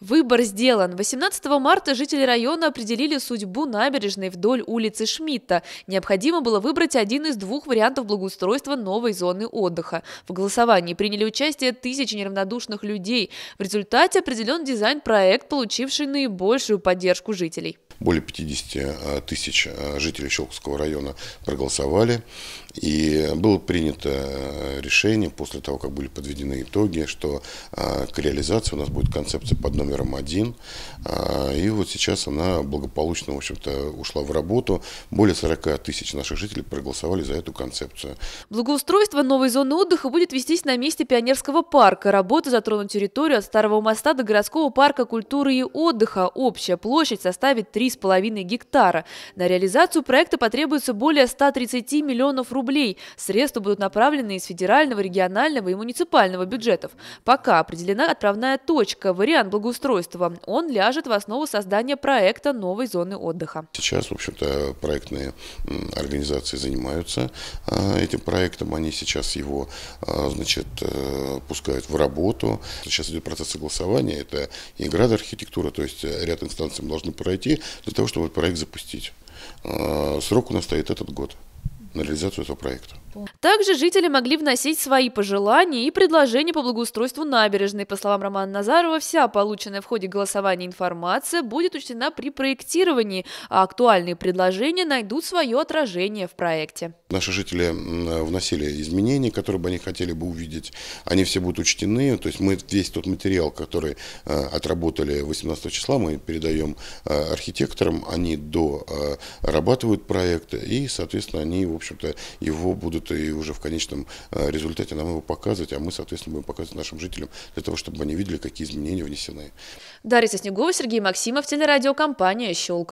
Выбор сделан. 18 марта жители района определили судьбу набережной вдоль улицы Шмидта. Необходимо было выбрать один из двух вариантов благоустройства новой зоны отдыха. В голосовании приняли участие тысячи неравнодушных людей. В результате определен дизайн-проект, получивший наибольшую поддержку жителей более 50 э, тысяч э, жителей Щелковского района проголосовали. И было принято э, решение после того, как были подведены итоги, что к реализации у нас будет концепция под номером один. И вот сейчас она благополучно, в общем-то, ушла в работу. Более 40 тысяч наших жителей проголосовали за эту концепцию. Благоустройство новой зоны отдыха будет вестись на месте пионерского парка. Работы затронут территорию от Старого моста до городского парка культуры и отдыха. Общая площадь составит 3 3,5 гектара. На реализацию проекта потребуется более 130 миллионов рублей. Средства будут направлены из федерального, регионального и муниципального бюджетов. Пока определена отправная точка, вариант благоустройства. Он ляжет в основу создания проекта новой зоны отдыха. Сейчас, в общем-то, проектные организации занимаются а, этим проектом. Они сейчас его, а, значит, э, пускают в работу. Сейчас идет процесс согласования. Это и градоархитектура, то есть э, ряд инстанций должны пройти для того, чтобы этот проект запустить. А, срок у нас стоит этот год на реализацию этого проекта. Также жители могли вносить свои пожелания и предложения по благоустройству набережной. По словам Романа Назарова, вся полученная в ходе голосования информация будет учтена при проектировании, а актуальные предложения найдут свое отражение в проекте. Наши жители вносили изменения, которые бы они хотели бы увидеть. Они все будут учтены. То есть мы весь тот материал, который э, отработали 18 числа, мы передаем э, архитекторам. Они дорабатывают проект и, соответственно, они, в общем-то, его будут будут, и уже в конечном э, результате нам его показывать, а мы, соответственно, будем показывать нашим жителям для того, чтобы они видели, какие изменения внесены. Дарья Соснегова, Сергей Максимов, телерадиокомпания «Щелк».